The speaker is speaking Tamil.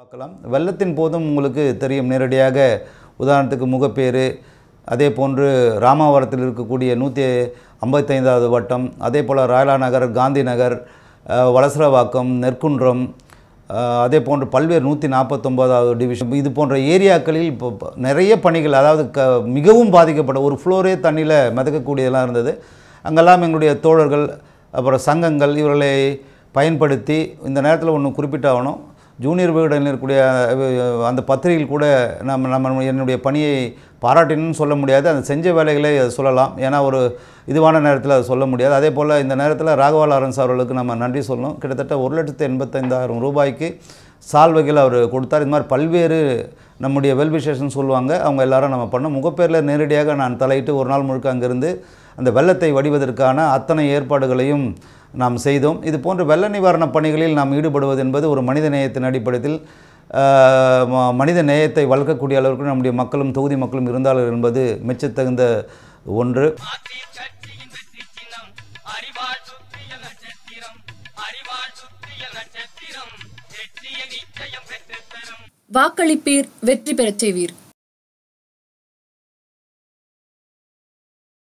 பார்க்கலாம் வெள்ளத்தின் போதும் உங்களுக்கு தெரியும் நேரடியாக உதாரணத்துக்கு முகப்பேறு அதே போன்று ராமாவரத்தில் இருக்கக்கூடிய நூற்றி ஐம்பத்தைந்தாவது வட்டம் அதே போல் ராயலா நகர் காந்தி நகர் வளசரவாக்கம் நெற்குன்றம் அதே போன்று பல்வேறு நூற்றி நாற்பத்தொம்போதாவது டிவிஷன் இது போன்ற ஏரியாக்களில் இப்போ நிறைய பணிகள் அதாவது க மிகவும் பாதிக்கப்பட்ட ஒரு ஃப்ளோரே தண்ணியில் மிதக்கக்கூடியதெல்லாம் இருந்தது அங்கெல்லாம் எங்களுடைய தோழர்கள் அப்புறம் சங்கங்கள் இவர்களை பயன்படுத்தி இந்த நேரத்தில் ஒன்று குறிப்பிட்டாகணும் ஜூனியர் விகடனில் இருக்கக்கூடிய அந்த பத்திரிகையில் கூட நம்ம நம்ம என்னுடைய பணியை பாராட்டினு சொல்ல முடியாது அந்த செஞ்ச வேலைகளை சொல்லலாம் ஏன்னா ஒரு இதுவான நேரத்தில் அதை சொல்ல முடியாது அதே போல் இந்த நேரத்தில் ராகவா லாரன்ஸ் அவர்களுக்கு நம்ம நன்றி சொல்லணும் கிட்டத்தட்ட ஒரு லட்சத்து எண்பத்தைந்தாயிரம் ரூபாய்க்கு சால்வைகள் அவர் கொடுத்தார் இது மாதிரி பல்வேறு நம்முடைய வெல்விஷேஷன் சொல்லுவாங்க அவங்க எல்லாரும் நம்ம பண்ணோம் முகப்பேரில் நேரடியாக நான் தலையிட்டு ஒரு நாள் முழுக்க அங்கேருந்து அந்த வெள்ளத்தை வடிவதற்கான அத்தனை ஏற்பாடுகளையும் நாம் செய்தோம் இது போன்ற வெள்ள நிவாரணப் பணிகளில் நாம் ஈடுபடுவது என்பது ஒரு மனித நேயத்தின் அடிப்படையில் மனித நேயத்தை வளர்க்கக்கூடிய அளவிற்கு நம்முடைய மக்களும் தொகுதி மக்களும் இருந்தார்கள் என்பது மிச்சத்தகுந்த ஒன்று வாக்களிப்பீர் வெற்றி பெறச் செய்வீர்